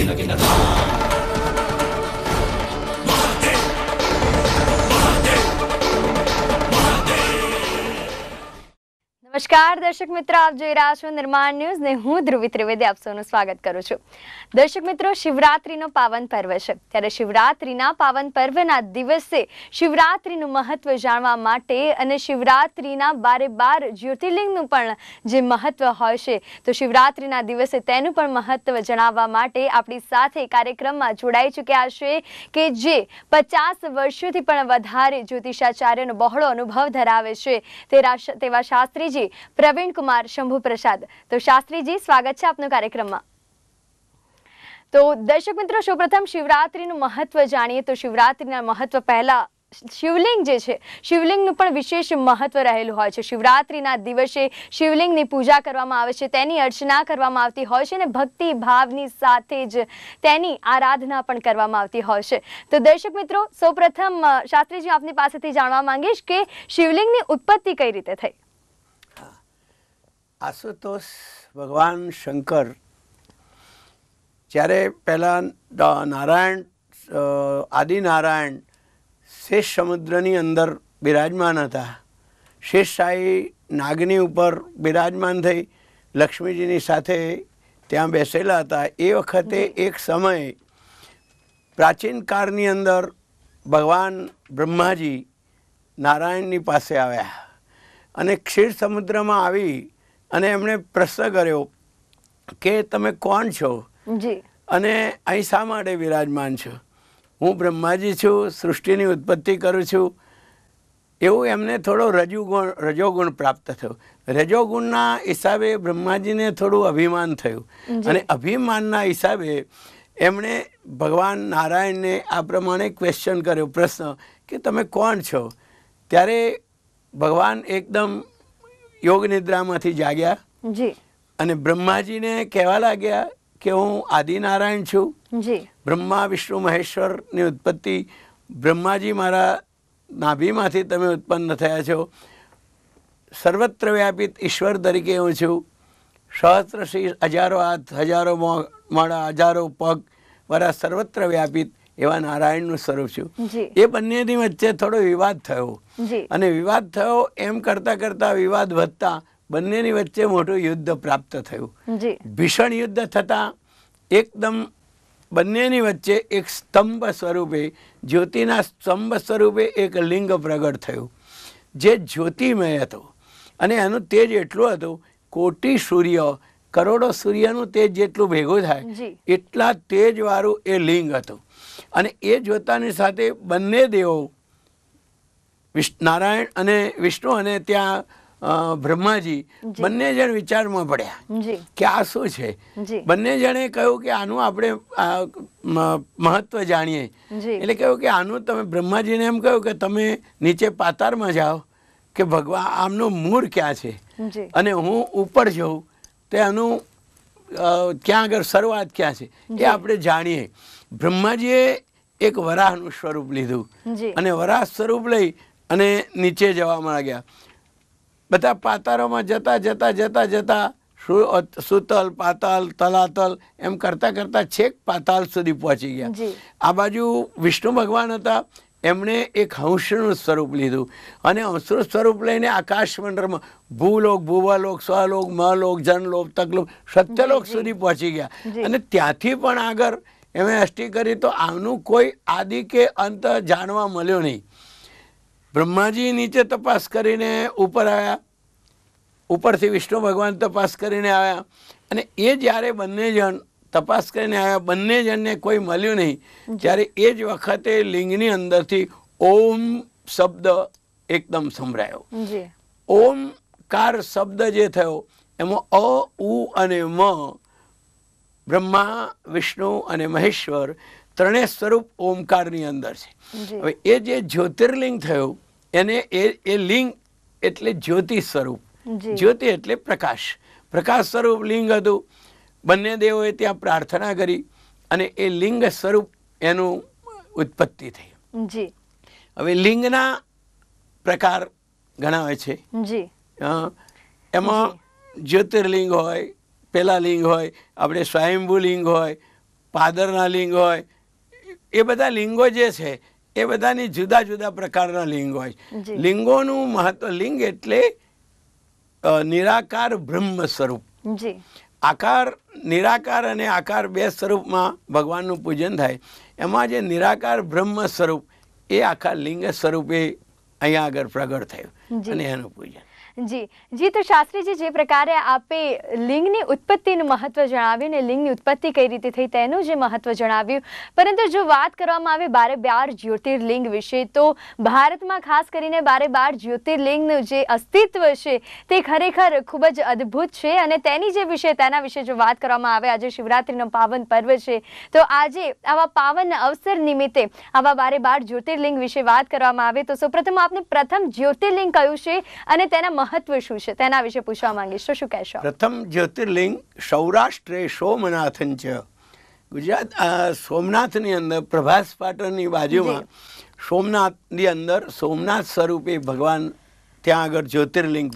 ¡Mate la que la નમસ્કાર દર્શક મિત્રો આપ જોઈ રહ્યા છો નિર્માણ ન્યૂઝ ને હું ધ્રુવી ત્રિવેદી આપ સૌનું સ્વાગત કરું છું દર્શક મિત્રો શિવરાત્રિનો પાવન પર્વ છે ત્યારે શિવરાત્રિના પાવન પર્વના દિવસે શિવરાત્રિનું મહત્વ જાણવા માટે અને શિવરાત્રિના બારે બાર જ્યોતિર્લિંગનું પણ જે મહત્વ હોય છે તો શિવરાત્રિના દિવસે તેનું પણ મહત્વ જણાવવા માટે આપણી સાથે કાર્યક્રમમાં જોડાઈ ચૂક્યા છે કે જે પચાસ વર્ષોથી પણ વધારે જ્યોતિષાચાર્યનો બહોળો અનુભવ ધરાવે છે તેવા શાસ્ત્રીજી પ્રવીણ કુમાર શંભુ પ્રસાદ તો શાસ્ત્રીજી સ્વાગત છે આપનો કાર્યક્રમમાં તો દર્શક મિત્રો સૌપ્રથમ શિવરાત્રીનું મહત્વ જાણીએ તો શિવરાત્રિના મહત્વ પહેલા શિવલિંગ જે છે શિવલિંગનું પણ વિશેષ મહત્વ રહેલું હોય છે શિવરાત્રિના દિવસે શિવલિંગની પૂજા કરવામાં આવે છે તેની અર્ચના કરવામાં આવતી હોય છે અને ભક્તિ ભાવની સાથે જ તેની આરાધના પણ કરવામાં આવતી હોય છે તો દર્શક મિત્રો સૌપ્રથમ શાસ્ત્રીજી આપની પાસેથી જાણવા માંગીશ કે શિવલિંગની ઉત્પત્તિ કઈ રીતે થઈ આશુતોષ ભગવાન શંકર જ્યારે પહેલાં નારાયણ આદિનારાયણ શેષ સમુદ્રની અંદર બિરાજમાન હતા શેષશાહી નાગની ઉપર બિરાજમાન થઈ લક્ષ્મીજીની સાથે ત્યાં બેસેલા હતા એ વખતે એક સમયે પ્રાચીન કાળની અંદર ભગવાન બ્રહ્માજી નારાયણની પાસે આવ્યા અને ક્ષીર સમુદ્રમાં આવી અને એમણે પ્રશ્ન કર્યો કે તમે કોણ છો અને અહીં શા માટે વિરાજમાન છું હું બ્રહ્માજી છું સૃષ્ટિની ઉત્પત્તિ કરું છું એવું એમને થોડો રજુગુણ રજોગુણ પ્રાપ્ત થયો રજોગુણના હિસાબે બ્રહ્માજીને થોડું અભિમાન થયું અને અભિમાનના હિસાબે એમણે ભગવાન નારાયણને આ પ્રમાણે ક્વેશ્ચન કર્યો પ્રશ્ન કે તમે કોણ છો ત્યારે ભગવાન એકદમ યોગ નિદ્રામાંથી જાગ્યા અને બ્રહ્માજીને કહેવા લાગ્યા કે હું આદિનારાયણ છું બ્રહ્મા વિષ્ણુ મહેશ્વરની ઉત્પત્તિ બ્રહ્માજી મારા નાભીમાંથી તમે ઉત્પન્ન થયા છો સર્વત્ર વ્યાપિત ઈશ્વર તરીકે હું છું સહસ્ત્ર શીર્ષ હજારો હાથ હજારો મોડા હજારો પગ મારા સર્વત્ર વ્યાપિત એવા નારાયણનું સ્વરૂપ છું એ બંનેની વચ્ચે થોડો વિવાદ થયો અને વિવાદ થયો એમ કરતાં કરતાં વિવાદ વધતા બંનેની વચ્ચે મોટું યુદ્ધ પ્રાપ્ત થયું ભીષણ યુદ્ધ થતાં એકદમ બંનેની વચ્ચે એક સ્તંભ સ્વરૂપે જ્યોતિના સ્તંભ સ્વરૂપે એક લિંગ પ્રગટ થયું જે જ્યોતિમય હતો અને એનું તેજ એટલું હતું કોટી સૂર્ય કરોડો સૂર્યનું તેજ જેટલું ભેગું થાય એટલા તેજવાળું એ લિંગ હતું અને એ જોતાની સાથે બંને દેવો નારાયણ અને વિષ્ણુ અને ત્યાં બ્રહ્માજી બંને જણ વિચારમાં પડ્યા કે આ શું છે બંને જણે કહ્યું કે આનું આપણે મહત્વ જાણીએ એટલે કહ્યું કે આનું તમે બ્રહ્માજીને એમ કહ્યું કે તમે નીચે પાતાળમાં જાઓ કે ભગવાન આમનું મૂળ ક્યાં છે અને હું ઉપર જઉં તો એનું ક્યાં આગળ શરૂઆત ક્યાં છે એ આપણે જાણીએ બ્રહ્માજીએ એક વરાહનું સ્વરૂપ લીધું અને વરાહ સ્વરૂપ લઈ અને નીચે જવા ગયા બધા પાતાળોમાં જતા જતા જતા જતા સુતલ પાતાલ તલાતલ એમ કરતા કરતા છેક પાતાલ સુધી પહોંચી ગયા આ બાજુ વિષ્ણુ ભગવાન હતા એમણે એક હંસનું સ્વરૂપ લીધું અને હંસનું સ્વરૂપ લઈને આકાશ મંડળમાં ભૂલોક ભૂવાલોક સ્વલોક મહલોક જનલોક તકલોક સત્યલોક સુધી પહોંચી ગયા અને ત્યાંથી પણ આગળ એમણે અષ્ટી કરી તો આનું કોઈ આદિ કે અંત જાણવા મળ્યો નહીં બ્રહ્માજી નીચે તપાસ કરીને ઉપર આવ્યા ઉપરથી વિષ્ણુ ભગવાન તપાસ કરીને આવ્યા અને એ જ્યારે બંને જણ તપાસ કરીને આવ્યા બંને જણને કોઈ મળ્યું નહીં ત્યારે એ જ વખતે લિંગની અંદરથી ઓમ શબ્દ એકદમ સંભળાયો ઓમ કાર શબ્દ જે થયો એમાં અ ઉ અને મ બ્રહ્મા વિષ્ણુ અને મહેશ્વર ત્રણેય સ્વરૂપ ઓમકારની અંદર છે હવે એ જે જ્યોતિર્લિંગ થયું એને એ એ લિંગ એટલે જ્યોતિ સ્વરૂપ જ્યોતિ એટલે પ્રકાશ પ્રકાશ સ્વરૂપ લિંગ હતું બંને દેવોએ ત્યાં પ્રાર્થના કરી અને એ લિંગ સ્વરૂપ એનું ઉત્પત્તિ થઈ હવે લિંગના પ્રકાર ઘણા હોય છે એમાં જ્યોતિર્લિંગ હોય પેલા લિંગ હોય આપણે સ્વયંભૂ લિંગ હોય પાદરના લિંગ હોય એ બધા લિંગો જે છે એ બધાની જુદા જુદા પ્રકારના લિંગો હોય લિંગોનું મહત્વ લિંગ એટલે નિરાકાર બ્રહ્મ સ્વરૂપ આકાર નિરાકાર અને આકાર બે સ્વરૂપમાં ભગવાનનું પૂજન થાય એમાં જે નિરાકાર બ્રહ્મ સ્વરૂપ એ આખા લિંગ સ્વરૂપે અહીંયા આગળ પ્રગટ થયું અને એનું પૂજન જી જી તો શાસ્ત્રીજી જે પ્રકારે આપે લિંગની ઉત્પત્તિનું મહત્વ જણાવ્યું ને લિંગની ઉત્પત્તિ કઈ રીતે થઈ તેનું જે મહત્વ જણાવ્યું પરંતુ જો વાત કરવામાં આવે બારે બાર જ્યોતિર્લિંગ વિશે તો ભારતમાં ખાસ કરીને બારે બાર જ્યોતિર્લિંગનું જે અસ્તિત્વ છે તે ખરેખર ખૂબ જ અદ્ભુત છે અને તેની જે વિશે તેના વિશે જો વાત કરવામાં આવે આજે શિવરાત્રિનો પાવન પર્વ છે તો આજે આવા પાવન અવસર નિમિત્તે આવા બારે બાર જ્યોતિર્લિંગ વિશે વાત કરવામાં આવે તો સૌપ્રથમ આપને પ્રથમ જ્યોતિર્લિંગ કયું છે અને તેના મહત્વ શું છે તેના વિશે પૂછવા માંગીશ તો શું કહેશો પ્રથમ જ્યોતિર્લિંગ સૌરાષ્ટ્ર સોમનાથન છે ગુજરાત સોમનાથની અંદર પ્રભાસ પાટણની બાજુમાં સોમનાથની અંદર સોમનાથ સ્વરૂપે ભગવાન ત્યાં આગળ જ્યોતિર્લિંગ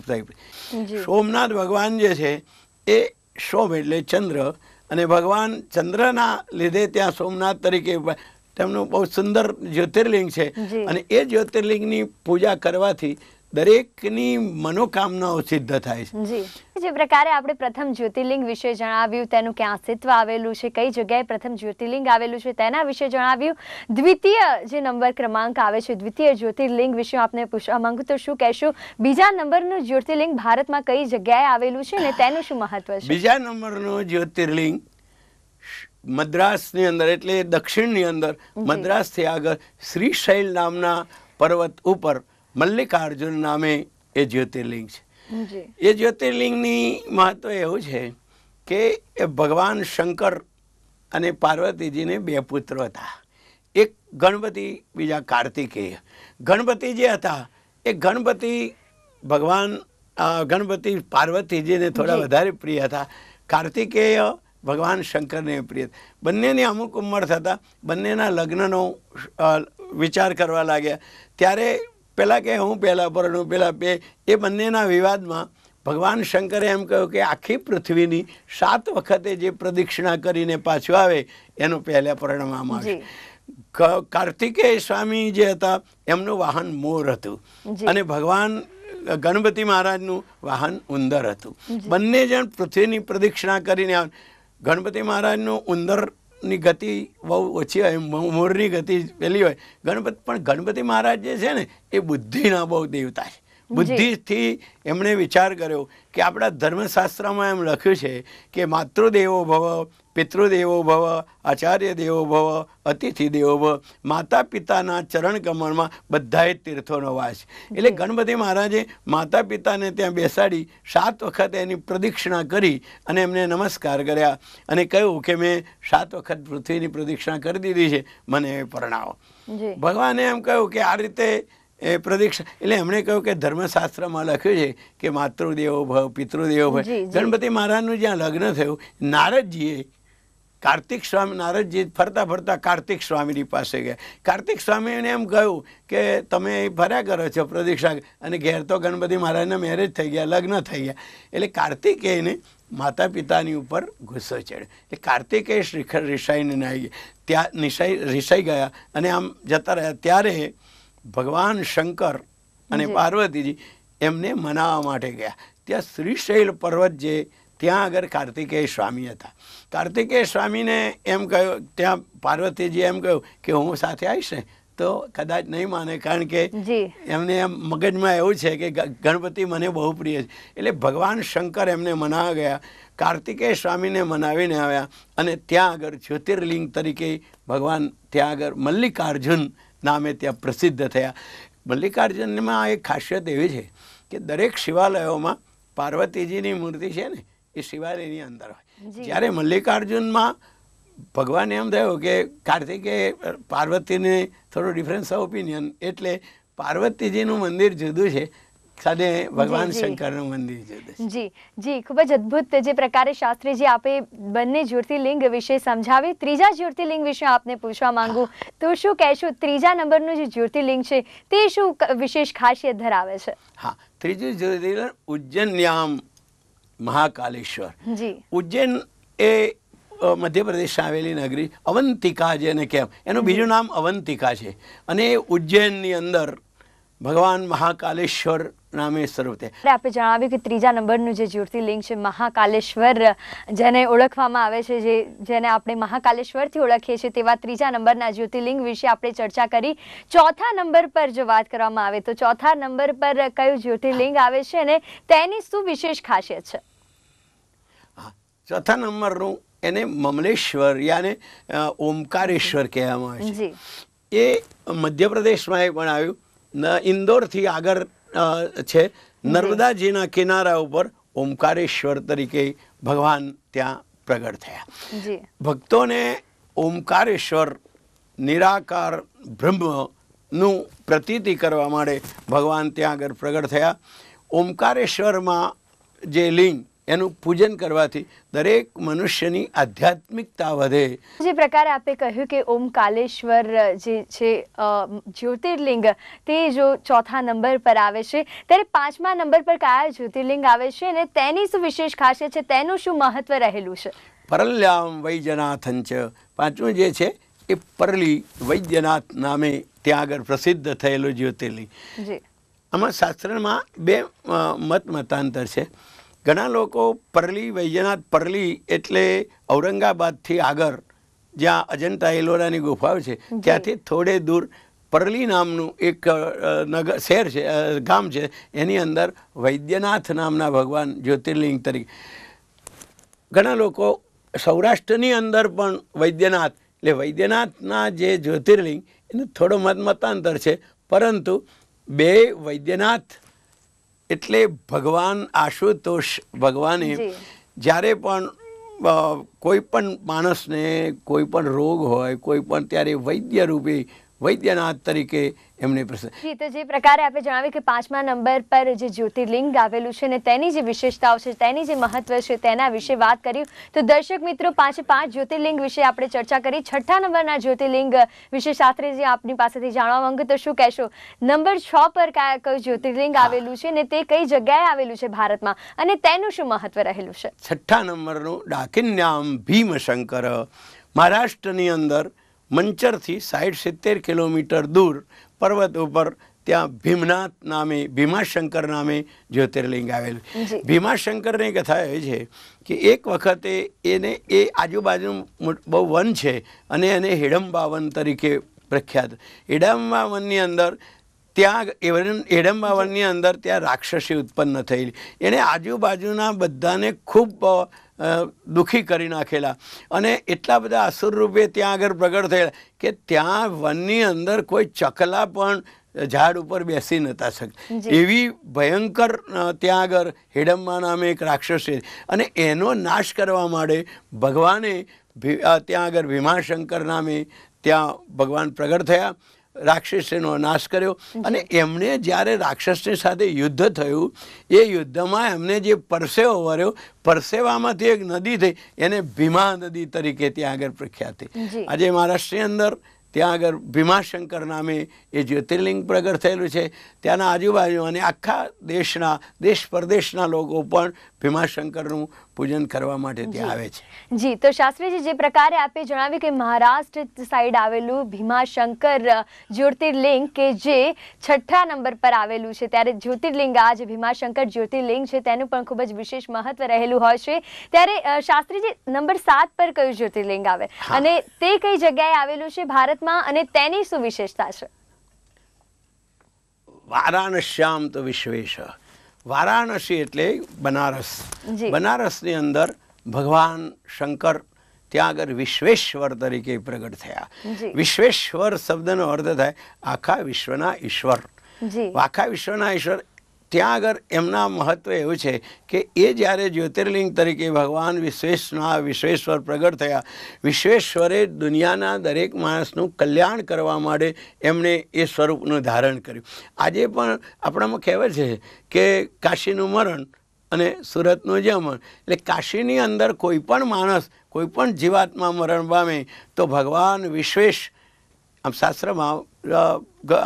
સોમનાથ ભગવાન જે છે એ સોમ એટલે ચંદ્ર અને ભગવાન ચંદ્રના લીધે ત્યાં સોમનાથ તરીકે તેમનું બહુ સુંદર જ્યોતિર્લિંગ છે અને એ જ્યોતિર્લિંગની પૂજા કરવાથી દરેકની મનોકામનાઓ સિદ્ધ થાય છે જી જે પ્રકારે આપણે પ્રથમ જ્યોતિર્લિંગ વિશે જણાવ્યું તેનું ક્યાં અસ્તિત્વ આવેલું છે કઈ જગ્યાએ પ્રથમ જ્યોતિર્લિંગ આવેલું છે તેના વિશે જણાવ્યું દ્વિતીય જે નંબર ક્રમાંક આવે છે દ્વિતીય જ્યોતિર્લિંગ વિશે આપને પૂછવા માંગુ તો શું કહેશું બીજા નંબરનું જ્યોતિર્લિંગ ભારતમાં કઈ જગ્યાએ આવેલું છે અને તેનું શું મહત્વ છે બીજા નંબરનું જ્યોતિર્લિંગ મદ્રાસની અંદર એટલે દક્ષિણની અંદર મદ્રાસથી આગળ શ્રીશૈલ નામના પર્વત ઉપર મલ્લિકાર્જુન નામે એ જ્યોતિર્લિંગ છે એ જ્યોતિર્લિંગની મહત્વ એવું છે કે એ ભગવાન શંકર અને પાર્વતીજીને બે પુત્રો હતા એક ગણપતિ બીજા કાર્તિકેય ગણપતિ જે હતા એ ગણપતિ ભગવાન ગણપતિ પાર્વતીજીને થોડા વધારે પ્રિય હતા કાર્તિકેય ભગવાન શંકરને પ્રિય હતા બંનેની અમુક ઉંમર થતાં બંનેના લગ્નનો વિચાર કરવા લાગ્યા ત્યારે પહેલાં કે હું પહેલાં પરણું પહેલાં બે એ બંનેના વિવાદમાં ભગવાન શંકરે એમ કહ્યું કે આખી પૃથ્વીની સાત વખતે જે પ્રદક્ષિણા કરીને પાછું આવે એનું પહેલાં પરિણામ આવશે કાર્તિકેય સ્વામી જે હતા એમનું વાહન મોર હતું અને ભગવાન ગણપતિ મહારાજનું વાહન ઉંદર હતું બંને જણ પૃથ્વીની પ્રદક્ષિણા કરીને ગણપતિ મહારાજનું ઉંદર ની ગતિ બહુ ઓછી હોય મોરની ગતિ પેલી હોય ગણપતિ પણ ગણપતિ મહારાજ જે છે ને એ બુદ્ધિના બહુ દેવતા છે બુદ્ધિથી એમણે વિચાર કર્યો કે આપણા ધર્મશાસ્ત્રમાં એમ લખ્યું છે કે માતૃદેવો ભવ પિતૃદેવો ભવ આચાર્ય દેવો ભવ અતિથિ દેવો ભવ માતા પિતાના ચરણ કમળમાં બધાએ તીર્થોનો વાસ એટલે ગણપતિ મહારાજે માતા પિતાને ત્યાં બેસાડી સાત વખત એની પ્રદક્ષિણા કરી અને એમને નમસ્કાર કર્યા અને કહ્યું કે મેં સાત વખત પૃથ્વીની પ્રદક્ષિણા કરી દીધી છે મને પરણાવો ભગવાને એમ કહ્યું કે આ રીતે એ પ્રદીક્ષા એટલે એમણે કહ્યું કે ધર્મશાસ્ત્રમાં લખ્યું છે કે માતૃદેવો ભવ પિતૃદેવો ભવ ગણપતિ મહારાજનું જ્યાં લગ્ન થયું નારદજીએ કાર્તિક સ્વામી જે ફરતા ફરતા કાર્તિક સ્વામીની પાસે ગયા કાર્તિક સ્વામીને એમ કહ્યું કે તમે ફર્યા કરો છો પ્રદીક્ષા અને ઘેર તો ગણપતિ મહારાજના મેરેજ થઈ ગયા લગ્ન થઈ ગયા એટલે કાર્તિકે એને માતા પિતાની ઉપર ગુસ્સો ચડ્યો એટલે કાર્તિકે શ્રીખર રિસાઈને નાહી ગયા ત્યાં નિસાઈ રિસાઈ ગયા અને આમ જતા રહ્યા ત્યારે ભગવાન શંકર અને પાર્વતીજી એમને મનાવવા માટે ગયા ત્યાં શ્રીશૈલ પર્વત જે ત્યાં આગળ કાર્તિકેય સ્વામી હતા કાર્તિકેય સ્વામીને એમ કહ્યું ત્યાં પાર્વતીજીએ એમ કહ્યું કે હું સાથે આવીશ ને તો કદાચ નહીં માને કારણ કે એમને એમ મગજમાં એવું છે કે ગણપતિ મને બહુ પ્રિય છે એટલે ભગવાન શંકર એમને મનાવા ગયા કાર્તિકેય સ્વામીને મનાવીને આવ્યા અને ત્યાં આગળ જ્યોતિર્લિંગ તરીકે ભગવાન ત્યાં આગળ મલ્લિકાર્જુન નામે ત્યાં પ્રસિદ્ધ થયા મલ્લિકાર્જુનમાં એક ખાસિયત એવી છે કે દરેક શિવાલયોમાં પાર્વતીજીની મૂર્તિ છે ને એ શિવાર એની અંદર હોય જ્યારે મલ્લિકાર્જુનમાં ભગવાન એમ થયો કે કાર્તિકે પાર્વતીને થોડો ડિફરન્સ ઓપિનિયન એટલે પાર્વતીજીનું મંદિર જુદું છે સાથે જે પ્રકારે બંને જ્યોતિર્લિંગ વિશે સમજાવી ત્રીજા જ્યોતિર્લિંગ વિશે આપને પૂછવા માંગુ તો શું કહેશો ત્રીજા નંબરનું જે જ્યોતિર્લિંગ છે તે શું વિશેષ ખાસિયત ધરાવે છે હા ત્રીજું જ્યોતિર્લિંગ ઉજ્જૈનયામ મહાકાલેશ્વર ઉજ્જૈન એ મધ્યપ્રદેશમાં આવેલી નગરી અવંતિકા જેને કેમ એનું બીજું નામ અવંતિકા છે અને ઉજ્જૈનની અંદર ભગવાન મહાકાલેશ્વર નામે સર્વતે આપે જણાવ્યું કે ત્રીજા નંબરનું જે જ્યોતિર્લિંગ છે મહાકાલેશ્વર જેને ઓળખવામાં આવે છે જે જેને આપણે મહાકાલેશ્વરથી ઓળખીએ છીએ તેવા ત્રીજા નંબરના જ્યોતિર્લિંગ વિશે આપણે ચર્ચા કરી ચોથા નંબર પર જો વાત કરવામાં આવે તો ચોથા નંબર પર કયું જ્યોતિર્લિંગ આવે છે અને તેની શું વિશેષ ખાસિયત છે ચોથા નંબરનું એને મમલેશ્વર યાને ઓમકારેશ્વર કહેવામાં આવે છે એ મધ્યપ્રદેશમાં એ પણ આવ્યું ઇન્દોરથી આગળ છે નર્મદાજીના કિનારા ઉપર ઓમકારેશ્વર તરીકે ભગવાન ત્યાં પ્રગટ થયા ભક્તોને ઓમકારેશ્વર નિરાકાર બ્રહ્મનું પ્રતીતિ કરવા માટે ભગવાન ત્યાં આગળ પ્રગટ થયા ઓમકારેશ્વરમાં જે લિંગ એનું પૂજન કરવાથી દરેક મનુષ્યની આધ્યાત્મિકતા વધે જે પ્રકારે આપે કહ્યું કે ઓમ કાલેશ્વર જે છે જ્યોતિર્લિંગ તે જો ચોથા નંબર પર આવે છે ત્યારે પાંચમા નંબર પર કયા જ્યોતિર્લિંગ આવે છે અને તેની શું વિશેષ ખાસિયત છે તેનું શું મહત્વ રહેલું છે પરલ્યામ વૈજનાથંચ પાંચમું જે છે એ પરલી વૈદ્યનાથ નામે ત્યાં આગળ પ્રસિદ્ધ થયેલું જ્યોતિર્લિંગ આમાં શાસ્ત્રમાં બે મત મતાંતર છે ઘણા લોકો પરલી વૈજનાથ પરલી એટલે ઔરંગાબાદથી આગળ જ્યાં અજંતા એલોરાની ગુફાઓ છે ત્યાંથી થોડે દૂર પરલી નામનું એક નગર શહેર છે ગામ છે એની અંદર વૈદ્યનાથ નામના ભગવાન જ્યોતિર્લિંગ તરીકે ઘણા લોકો સૌરાષ્ટ્રની અંદર પણ વૈદ્યનાથ એટલે વૈદ્યનાથના જે જ્યોતિર્લિંગ એનું થોડો મતમતાંતર છે પરંતુ બે વૈદ્યનાથ એટલે ભગવાન આશુતોષ ભગવાને જ્યારે પણ કોઈ પણ માણસને કોઈ પણ રોગ હોય કોઈ પણ ત્યારે વૈદ્ય રૂપે વૈદ્યનાથ તરીકે એમની જી તો જે પ્રકારે આપણે જણાવ્યું કે પાંચમા નંબર પર જે જ્યોતિર્લિંગ આવેલું છે ને તેની જે વિશેષતાઓ છે તેની જે મહત્વ છે તેના વિશે વાત કરી તો દર્શક મિત્રો પાંચે પાંચ જ્યોતિર્લિંગ વિશે આપણે ચર્ચા કરી છઠ્ઠા નંબરના જ્યોતિર્લિંગ વિશે શાસ્ત્રીજી આપની પાસેથી જાણવા માંગુ તો શું કહેશો નંબર છ પર કયા કયું જ્યોતિર્લિંગ આવેલું છે ને તે કઈ જગ્યાએ આવેલું છે ભારતમાં અને તેનું શું મહત્વ રહેલું છે છઠ્ઠા નંબરનું ડાકિન્યામ ભીમશંકર મહારાષ્ટ્રની અંદર મંચરથી સાઠ સિત્તેર કિલોમીટર દૂર પર્વત ઉપર ત્યાં ભીમનાથ નામે ભીમાશંકર નામે જ્યોતિર્લિંગ આવેલું ભીમાશંકરની કથા એ છે કે એક વખતે એને એ આજુબાજુ બહુ વન છે અને એને હેડમ્બા તરીકે પ્રખ્યાત હેડમ્બા અંદર ત્યાં હેડમ્બા અંદર ત્યાં રાક્ષસી ઉત્પન્ન થયેલી એણે આજુબાજુના બધાને ખૂબ દુઃખી કરી નાખેલા અને એટલા બધા અસુરરૂપે ત્યાં આગળ પ્રગટ થયેલા કે ત્યાં વનની અંદર કોઈ ચકલા પણ ઝાડ ઉપર બેસી નતા શકતી એવી ભયંકર ત્યાં આગળ હિડમ્બા નામે એક રાક્ષસ છે અને એનો નાશ કરવા માટે ભગવાને ત્યાં આગળ ભીમાશંકર નામે ત્યાં ભગવાન પ્રગટ થયા રાક્ષસનો નાશ કર્યો અને એમણે જ્યારે રાક્ષસની સાથે યુદ્ધ થયું એ યુદ્ધમાં એમને જે પરસેવો વર્યો પરસેવામાંથી એક નદી થઈ એને ભીમા નદી તરીકે ત્યાં આગળ પ્રખ્યાત થઈ આજે મહારાષ્ટ્રની અંદર ત્યાં આગળ ભીમાશંકર નામે એ જ્યોતિર્લિંગ પ્રગટ થયેલું છે ત્યાંના આજુબાજુ અને આખા દેશના દેશ પરદેશના લોકો પણ ભીમાશંકરનું પૂજન કરવા માટે ત્યાં આવે છે જી તો શાસ્ત્રીજી જે પ્રકારે આપે જણાવ્યું કે મહારાષ્ટ્ર સાઈડ આવેલું ભીમાશંકર જ્યોતિર્લિંગ કે જે છઠ્ઠા નંબર પર આવેલું છે ત્યારે જ્યોતિર્લિંગ આ જે ભીમાશંકર જ્યોતિર્લિંગ છે તેનું પણ ખૂબ જ વિશેષ મહત્વ રહેલું હોય છે ત્યારે શાસ્ત્રીજી નંબર સાત પર કયું જ્યોતિર્લિંગ આવે અને તે કઈ જગ્યાએ આવેલું છે ભારતમાં અને તેની શું વિશેષતા છે વારાણસ્યામ તો વિશ્વેશ વારાણસી એટલે બનારસ બનારસની અંદર ભગવાન શંકર ત્યાં આગળ વિશ્વેશ્વર તરીકે પ્રગટ થયા વિશ્વેશ્વર શબ્દનો અર્થ થાય આખા વિશ્વના ઈશ્વર આખા વિશ્વના ઈશ્વર ત્યાં આગળ એમના મહત્ત્વ એવું છે કે એ જ્યારે જ્યોતિર્લિંગ તરીકે ભગવાન વિશ્વેશના વિશ્વેશ્વર પ્રગટ થયા વિશ્વેશ્વરે દુનિયાના દરેક માણસનું કલ્યાણ કરવા માટે એમણે એ સ્વરૂપનું ધારણ કર્યું આજે પણ આપણામાં કહેવાય છે કે કાશીનું મરણ અને સુરતનું જમણ એટલે કાશીની અંદર કોઈ પણ માણસ કોઈપણ જીવાત્મા મરણ પામે તો ભગવાન વિશ્વેશ આમ શાસ્ત્રમાં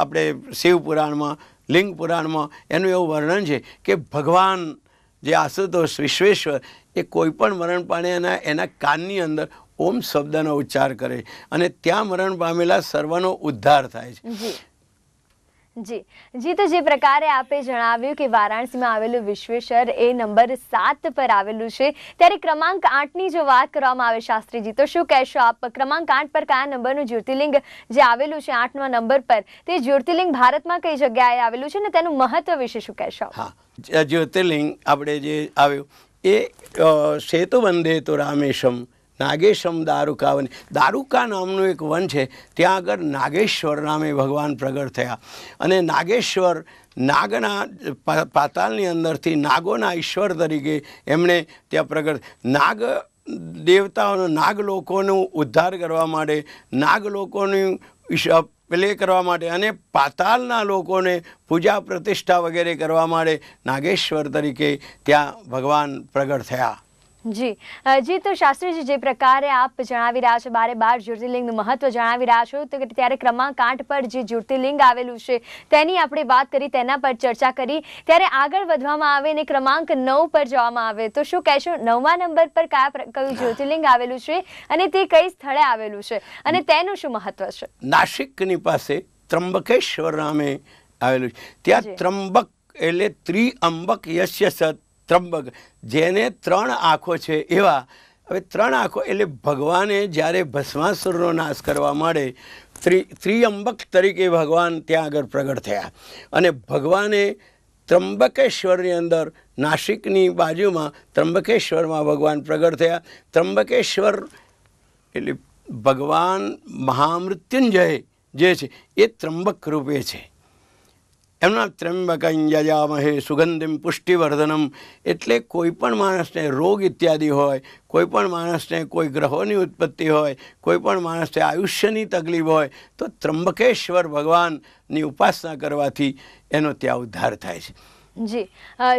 આપણે શિવ પુરાણમાં લિંગ પુરાણમાં એનું એવું વર્ણન છે કે ભગવાન જે આશુતોષ વિશ્વેશ્વર એ કોઈપણ મરણ પામે એના એના કાનની અંદર ઓમ શબ્દનો ઉચ્ચાર કરે અને ત્યાં મરણ પામેલા સર્વનો ઉદ્ધાર થાય છે જી જી તો જે પ્રકારે આપે જણાવ્યું કે વારાણસીમાં આવેલું વિશ્વેશ્વર એ નંબર સાત પર આવેલું છે ત્યારે ક્રમાંક આઠની જો વાત કરવામાં આવે શાસ્ત્રીજી તો શું કહેશો આપ ક્રમાંક આઠ પર કયા નંબરનું જ્યોતિર્લિંગ જે આવેલું છે આઠમા નંબર પર તે જ્યોતિર્લિંગ ભારતમાં કઈ જગ્યાએ આવેલું છે ને તેનું મહત્વ વિશે શું કહેશો હા જ્યોતિર્લિંગ આપણે જે આવ્યું એ સેતુ વંદે તો રામેશમ નાગેશમ દારૂકા વન દારૂકા નામનું એક વન છે ત્યાં આગળ નાગેશ્વર નામે ભગવાન પ્રગટ થયા અને નાગેશ્વર નાગના પાતાલની અંદરથી નાગોના ઈશ્વર તરીકે એમણે ત્યાં પ્રગટ નાગ દેવતાઓનો નાગ લોકોનું ઉદ્ધાર કરવા માટે નાગ લોકોનું પ્લે કરવા માટે અને પાતાલના લોકોને પૂજા પ્રતિષ્ઠા વગેરે કરવા માટે નાગેશ્વર તરીકે ત્યાં ભગવાન પ્રગટ થયા જી જી તો શાસ્ત્રીજી જે પ્રકારે આપ જણાવી રહ્યા છો બારે બાર જ્યોતિર્લિંગનું મહત્વ જણાવી રહ્યા છો તો ત્યારે ક્રમાંકાંઠ પર જે જ્યોતિર્લિંગ આવેલું છે તેની આપણે વાત કરી તેના પર ચર્ચા કરી ત્યારે આગળ વધવામાં આવે અને ક્રમાંક નવ પર જવામાં આવે તો શું કહેશો નવમા નંબર પર કયા કયું જ્યોતિર્લિંગ આવેલું છે અને તે કઈ સ્થળે આવેલું છે અને તેનું શું મહત્વ છે નાસિકની પાસે ત્રંબકેશ્વર નામે આવેલું છે ત્યાં ત્રંબક એટલે ત્રિઅંબક યશ્ય સત ત્રંબક જેને ત્રણ આંખો છે એવા હવે ત્રણ આંખો એટલે ભગવાને જ્યારે ભસ્માસુરનો નાશ કરવા માંડે ત્રિ ત્રિયંબક તરીકે ભગવાન ત્યાં આગળ પ્રગટ થયા અને ભગવાને ત્રંબકેશ્વરની અંદર નાસિકની બાજુમાં ત્રંબકેશ્વરમાં ભગવાન પ્રગટ થયા ત્રંબકેશ્વર એટલે ભગવાન મહામૃત્યુંજય જે છે એ ત્રંબક રૂપે છે એમના ત્રંબકં યજામહે સુગંધિમ પુષ્ટિવર્ધનમ એટલે કોઈ પણ માણસને રોગ ઇત્યાદિ હોય કોઈ પણ માણસને કોઈ ગ્રહોની ઉત્પત્તિ હોય કોઈ પણ માણસને આયુષ્યની તકલીફ હોય તો ત્રંબકેશ્વર ભગવાનની ઉપાસના કરવાથી એનો ત્યાં ઉદ્ધાર થાય છે જી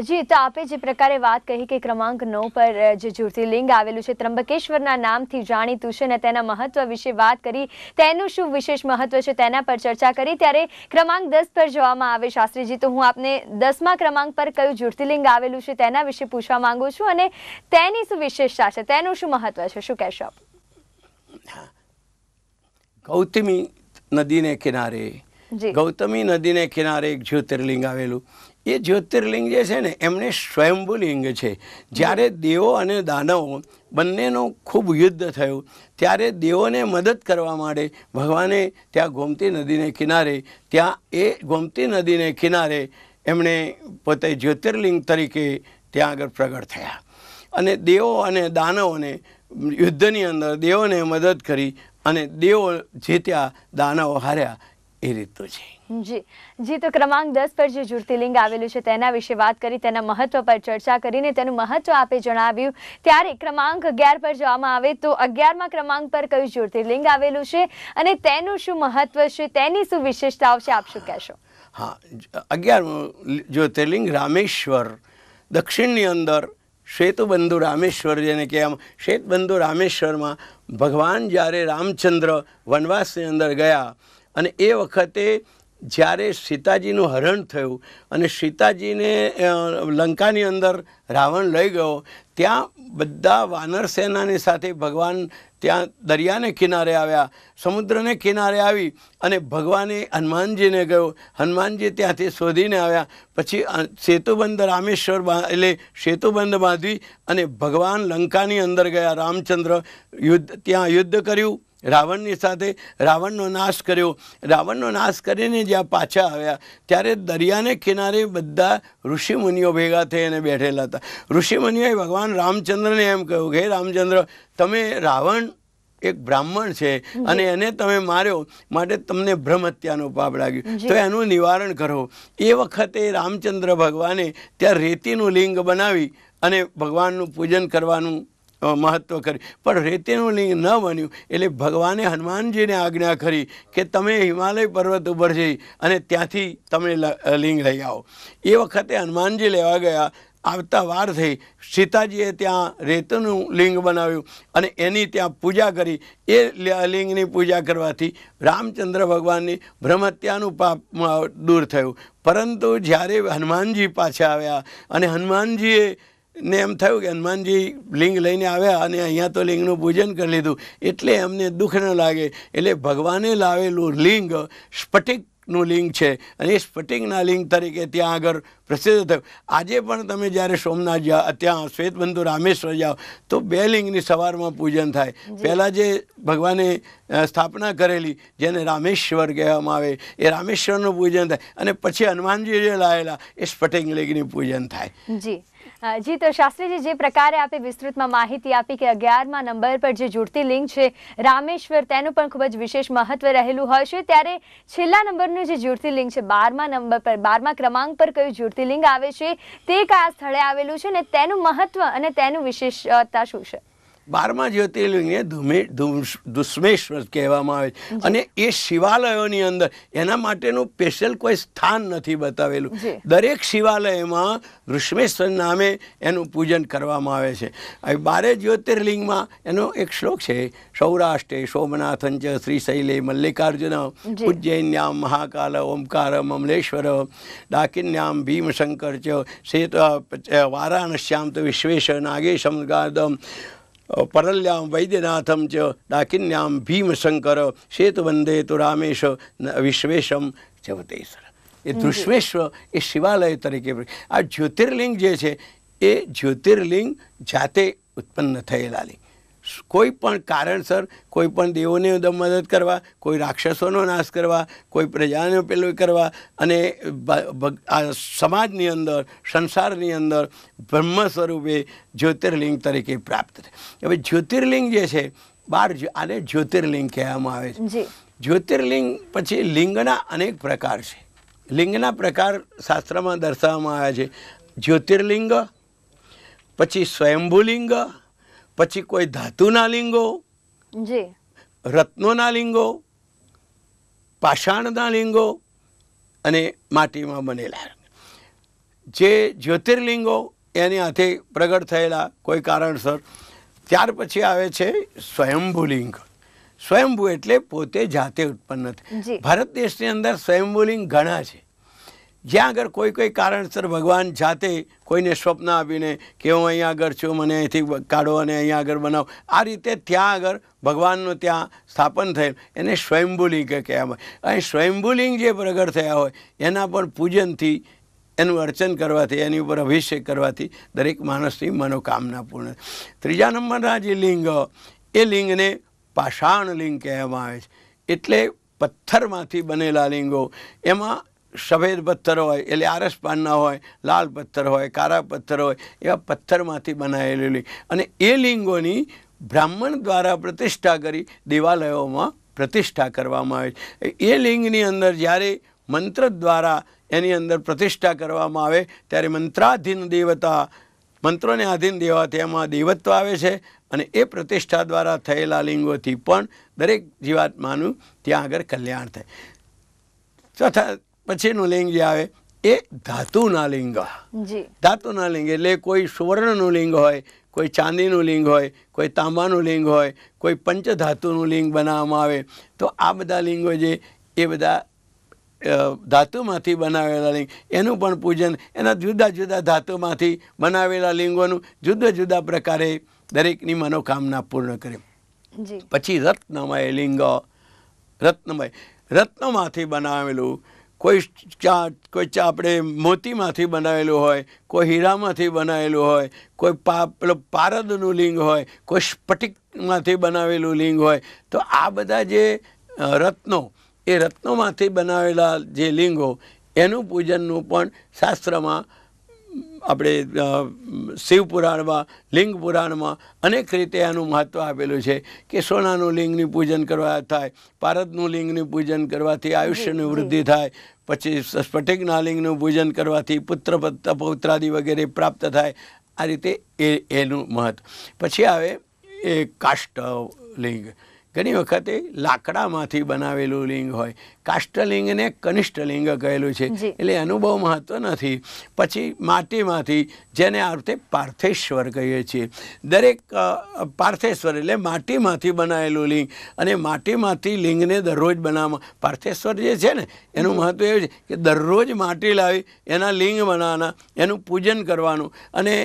જી તો આપે જે પ્રકારે વાત કહી કે ક્રમાંક નવ પર જે જ્યોતિર્લિંગ આવેલું છે ત્રંબકેશ્વરના નામથી જાણીતું છે અને તેના મહત્વ વિશે વાત કરી તેનું શું વિશેષ મહત્વ છે તેના પર ચર્ચા કરી ત્યારે ક્રમાંક દસ પર જોવામાં આવે શાસ્ત્રીજી તો હું આપને દસમા ક્રમાંક પર કયું જ્યોતિર્લિંગ આવેલું છે તેના વિશે પૂછવા માંગુ છું અને તેની શું વિશેષતા છે તેનું શું મહત્વ છે શું કહેશો આપ ગૌતમી નદીને કિનારે ગૌતમી નદીને કિનારે એક જ્યોતિર્લિંગ આવેલું એ જ્યોતિર્લિંગ જે છે ને એમને સ્વયંભુલિંગ છે જ્યારે દેવો અને દાનવો બંનેનું ખૂબ યુદ્ધ થયું ત્યારે દેવોને મદદ કરવા માટે ભગવાને ત્યાં ગોમતી નદીને કિનારે ત્યાં એ ગોમતી નદીને કિનારે એમણે પોતે જ્યોતિર્લિંગ તરીકે ત્યાં આગળ પ્રગટ થયા અને દેવો અને દાનવોને યુદ્ધની અંદર દેવોને મદદ કરી અને દેવો જીત્યા દાનવો હાર્યા એ રીતનું છે જી જી તો ક્રમાંક દસ પર જે જ્યોતિર્લિંગ આવેલું છે તેના વિશે વાત કરી તેના મહત્વ પર ચર્ચા કરીને તેનું મહત્વ આપે જણાવ્યું ત્યારે ક્રમાંક અગિયાર પર જોવામાં આવે તો અગિયારમાં ક્રમાંક પર કયું જ્યોતિર્લિંગ આવેલું છે અને તેનું શું મહત્વ છે તેની શું વિશેષતાઓ છે આપ શું કહેશો હા અગિયારમું જ્યોતિર્લિંગ રામેશ્વર દક્ષિણની અંદર શ્વેતબંધુ રામેશ્વર જેને કહેવામાં શ્વેતબંધુ રામેશ્વરમાં ભગવાન જ્યારે રામચંદ્ર વનવાસની અંદર ગયા અને એ વખતે જ્યારે સીતાજીનું હરણ થયું અને સીતાજીને લંકાની અંદર રાવણ લઈ ગયો ત્યાં બધા વાનર સેનાની સાથે ભગવાન ત્યાં દરિયાને કિનારે આવ્યા સમુદ્રને કિનારે આવી અને ભગવાને હનુમાનજીને ગયો હનુમાનજી ત્યાંથી શોધીને આવ્યા પછી સેતુબંધ રામેશ્વર એટલે સેતુબંધ બાંધવી અને ભગવાન લંકાની અંદર ગયા રામચંદ્ર યુદ્ધ ત્યાં યુદ્ધ કર્યું રાવણની સાથે રાવણનો નાશ કર્યો રાવણનો નાશ કરીને જ્યાં પાછા આવ્યા ત્યારે દરિયાને કિનારે બધા ઋષિમુનિઓ ભેગા થઈને બેઠેલા હતા ઋષિમુનિઓએ ભગવાન રામચંદ્રને એમ કહ્યું કે રામચંદ્ર તમે રાવણ એક બ્રાહ્મણ છે અને એને તમે માર્યો માટે તમને ભ્રમ હત્યાનો પાપ લાગ્યું તો એનું નિવારણ કરો એ વખતે રામચંદ્ર ભગવાને ત્યાં રેતીનું લિંગ બનાવી અને ભગવાનનું પૂજન કરવાનું મહત્વ કરી પણ રેતીનું લિંગ ન બન્યું એટલે ભગવાને હનુમાનજીને આજ્ઞા કરી કે તમે હિમાલય પર્વત ઉપર જઈ અને ત્યાંથી તમે લિંગ લઈ આવો એ વખતે હનુમાનજી લેવા ગયા આવતા વાર થઈ સીતાજીએ ત્યાં રેતનું લિંગ બનાવ્યું અને એની ત્યાં પૂજા કરી એ લિંગની પૂજા કરવાથી રામચંદ્ર ભગવાનની ભ્રમહત્યાનું પાપ દૂર થયું પરંતુ જ્યારે હનુમાનજી પાછા આવ્યા અને હનુમાનજીએ ને એમ થયું કે હનુમાનજી લિંગ લઈને આવ્યા અને અહીંયા તો લિંગનું પૂજન કરી લીધું એટલે એમને દુઃખ ન લાગે એટલે ભગવાને લાવેલું લિંગ સ્ફટિકનું લિંગ છે અને એ સ્ફટિકના લિંગ તરીકે ત્યાં આગળ પ્રસિદ્ધ થયું આજે પણ તમે જ્યારે સોમનાથ જાઓ ત્યાં શ્વેતબંધુ રામેશ્વર જાઓ તો બે લિંગની સવારમાં પૂજન થાય પહેલાં જે ભગવાને સ્થાપના કરેલી જેને રામેશ્વર કહેવામાં આવે એ રામેશ્વરનું પૂજન થાય અને પછી હનુમાનજી જે લાવેલા એ સ્ફટિક લિંગની પૂજન થાય જી જી તો શાસ્ત્રીજી જે પ્રકારે આપે વિસ્તૃતમાં માહિતી આપી કે અગિયારમાં નંબર પર જે જુડતી લિંગ છે રામેશ્વર તેનું પણ ખૂબ જ વિશેષ મહત્વ રહેલું હોય છે ત્યારે છેલ્લા નંબરનું જે જ્યોતિર્લિંગ છે બારમા નંબર પર બારમા ક્રમાંક પર કયું જ્યોતિર્લિંગ આવે છે તે કયા સ્થળે આવેલું છે ને તેનું મહત્વ અને તેનું વિશેષતા શું છે બારમા જ્યોતિર્લિંગને ધુમે દુષ્મેશ્વર કહેવામાં આવે છે અને એ શિવાલયોની અંદર એના માટેનું સ્પેશિયલ કોઈ સ્થાન નથી બતાવેલું દરેક શિવાલયમાં ઋષ્મેશ્વર નામે એનું પૂજન કરવામાં આવે છે બારે જ્યોતિર્લિંગમાં એનો એક શ્લોક છે સૌરાષ્ટ્રે સોમનાથંચ શ્રીશૈલે મલ્લિકાર્જુન ઉજ્જૈન્યામ મહાકાલ ઓમકાર મમલેશ્વર ડાકિન્યામ ભીમશંકર ચ વારાણસ્યામ તો વિશ્વેશ નાગેશમ ગાદમ પરલ્યામ વૈદ્યનાથમ ચ ડાકિન્યામ ભીમશંકર શેત વંદે તો રામેશ વિશ્વેશમ જવતેશ્વર એ ધ્રુશ્વેશ્વર એ શિવાલય તરીકે આ જ્યોતિર્લિંગ જે છે એ જ્યોતિર્લિંગ જાતે ઉત્પન્ન થયેલા લિંગ કોઈ પણ કારણસર કોઈ પણ દેવોને મદદ કરવા કોઈ રાક્ષસોનો નાશ કરવા કોઈ પ્રજાને પેલું કરવા અને આ સમાજની અંદર સંસારની અંદર બ્રહ્મ સ્વરૂપે જ્યોતિર્લિંગ તરીકે પ્રાપ્ત થાય હવે જ્યોતિર્લિંગ જે છે બાર આને જ્યોતિર્લિંગ કહેવામાં આવે છે જ્યોતિર્લિંગ પછી લિંગના અનેક પ્રકાર છે લિંગના પ્રકાર શાસ્ત્રમાં દર્શાવવામાં આવ્યા છે જ્યોતિર્લિંગ પછી સ્વયંભુલિંગ પછી કોઈ ધાતુના લિંગો રત્નોના લિંગો પાષાણના લિંગો અને માટીમાં બનેલા જે જ્યોતિર્લિંગો એની હાથે પ્રગટ થયેલા કોઈ કારણસર ત્યાર પછી આવે છે સ્વયંભૂલિંગ સ્વયંભૂ એટલે પોતે જાતે ઉત્પન્ન થાય ભારત દેશની અંદર સ્વયંભૂલિંગ ઘણા છે જ્યાં આગળ કોઈ કોઈ કારણસર ભગવાન જાતે કોઈને સ્વપ્ન આપીને કે હું અહીંયા આગળ છું મને અહીંથી કાઢો અને અહીંયા આગળ બનાવો આ રીતે ત્યાં આગળ ભગવાનનું ત્યાં સ્થાપન થયેલ એને સ્વયંભૂલિંગ કહેવામાં આવે અહીં સ્વયંભૂલિંગ જે પ્રગટ થયા હોય એના પણ પૂજનથી એનું અર્ચન કરવાથી એની ઉપર અભિષેક કરવાથી દરેક માણસની મનોકામના પૂર્ણ ત્રીજા નંબરના જે લિંગ એ લિંગને પાષાણ લિંગ કહેવામાં આવે છે એટલે પથ્થરમાંથી બનેલા લિંગો એમાં સફેદ પથ્થર હોય એટલે આરસ પાનના હોય લાલ પથ્થર હોય કારા પથ્થર હોય એવા પથ્થરમાંથી બનાવેલી અને એ લિંગોની બ્રાહ્મણ દ્વારા પ્રતિષ્ઠા કરી દેવાલયોમાં પ્રતિષ્ઠા કરવામાં આવે છે એ લિંગની અંદર જ્યારે મંત્ર દ્વારા એની અંદર પ્રતિષ્ઠા કરવામાં આવે ત્યારે મંત્રાધીન દેવતા મંત્રોને આધીન દેવા એમાં દેવત્વ આવે છે અને એ પ્રતિષ્ઠા દ્વારા થયેલા લિંગોથી પણ દરેક જીવાત્માનું ત્યાં આગળ કલ્યાણ થાય તથા પછીનું લિંગ જે આવે એ ધાતુના લિંગ ધાતુના લિંગ એટલે કોઈ સુવર્ણનું લિંગ હોય કોઈ ચાંદીનું લિંગ હોય કોઈ તાંબાનું લિંગ હોય કોઈ પંચધાતુનું લિંગ બનાવવામાં આવે તો આ બધા લિંગો જે એ બધા ધાતુમાંથી બનાવેલા લિંગ એનું પણ પૂજન એના જુદા જુદા ધાતુમાંથી બનાવેલા લિંગોનું જુદા જુદા પ્રકારે દરેકની મનોકામના પૂર્ણ કરે પછી રત્નમય લિંગ રત્નમય રત્નમાંથી બનાવેલું કોઈ ચા કોઈ ચા આપણે મોતીમાંથી બનાવેલું હોય કોઈ હીરામાંથી બનાવેલું હોય કોઈ પા પેલો પારદનું લિંગ હોય કોઈ સ્ફટિકમાંથી બનાવેલું લિંગ હોય તો આ બધા જે રત્નો એ રત્નોમાંથી બનાવેલા જે લિંગો એનું પૂજનનું પણ શાસ્ત્રમાં આપણે શિવ પુરાણમાં લિંગ પુરાણમાં અનેક રીતે આનું મહત્ત્વ આપેલું છે કે સોનાનું લિંગની પૂજન કરવા થાય પારદનું લિંગનું પૂજન કરવાથી આયુષ્યની વૃદ્ધિ થાય પછી સ્ફટિકના લિંગનું પૂજન કરવાથી પુત્ર પૌત્રાદિ વગેરે પ્રાપ્ત થાય આ રીતે એ એનું મહત્ત્વ પછી આવે એ કાષ્ટ લિંગ ઘણી વખતે લાકડામાંથી બનાવેલું લિંગ હોય કાષ્ટલિંગને કનિષ્ઠલિંગ કહેલું છે એટલે એનું બહુ મહત્ત્વ નથી પછી માટીમાંથી જેને આ રીતે પાર્થેશ્વર કહીએ છીએ દરેક પાર્થેશ્વર એટલે માટીમાંથી બનાવેલું લિંગ અને માટીમાંથી લિંગને દરરોજ બનાવવા પાર્થેશ્વર જે છે ને એનું મહત્ત્વ એવું છે કે દરરોજ માટી લાવી એના લિંગ બનાવવાના એનું પૂજન કરવાનું અને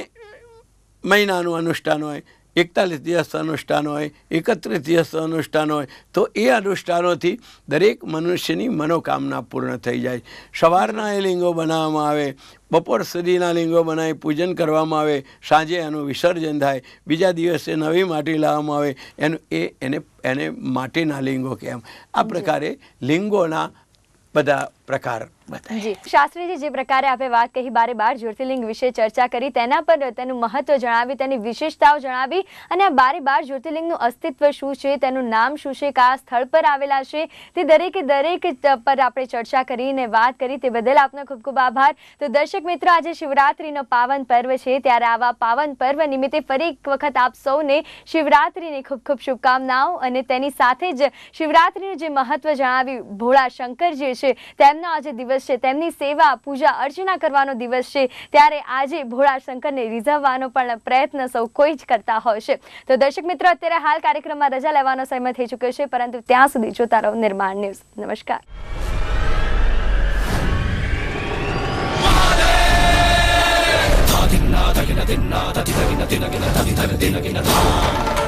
મહિનાનું અનુષ્ઠાન હોય એકતાલીસ દિવસ અનુષ્ઠાન હોય એકત્રીસ દિવસ અનુષ્ઠાન હોય તો એ અનુષ્ઠાનોથી દરેક મનુષ્યની મનોકામના પૂર્ણ થઈ જાય સવારના એ લિંગો બનાવવામાં આવે બપોર સુધીના લિંગો બનાવી પૂજન કરવામાં આવે સાંજે એનું વિસર્જન થાય બીજા દિવસે નવી માટી લાવવામાં આવે એનું એ એને એને માટીના લિંગો કેમ આ પ્રકારે લિંગોના બધા પ્રકાર જી શાસ્ત્રીજી જે પ્રકારે આપે વાત કહી બારે બાર જ્યોતિર્લિંગ વિશે ચર્ચા કરી તેના પર તેનું મહત્વ જણાવી તેની વિશેષતાઓ જણાવી અને આ બારે બાર જ્યોતિર્લિંગનું અસ્તિત્વ શું છે તેનું નામ શું છે કયા સ્થળ પર આવેલા છે તે દરેકે દરેક પર આપણે ચર્ચા કરીને વાત કરી તે બદલ આપનો ખૂબ ખૂબ આભાર તો દર્શક મિત્રો આજે શિવરાત્રિનો પાવન પર્વ છે ત્યારે આવા પાવન પર્વ નિમિત્તે ફરી એક વખત આપ સૌને શિવરાત્રિની ખૂબ ખૂબ શુભકામનાઓ અને તેની સાથે જ શિવરાત્રિનું જે મહત્વ જણાવ્યું ભોળા શંકરજી છે તેમ તેમનો આજે દિવસ છે તેમની સેવા પૂજા અર્ચના કરવાનો દિવસ છે ત્યારે આજે ભોળા શંકરને રીઝવવાનો પણ પ્રયત્ન સૌ કોઈ જ કરતા હોય છે તો દર્શક મિત્રો અત્યારે હાલ કાર્યક્રમમાં રજા લેવાનો સમય થઈ ચૂક્યો છે પરંતુ ત્યાં સુધી જોતા રહો નિર્માણ ન્યૂઝ નમસ્કાર తగిన తిన్నా తగిన తిన్నా తగి తగిన తినగిన తగి తగిన తినగిన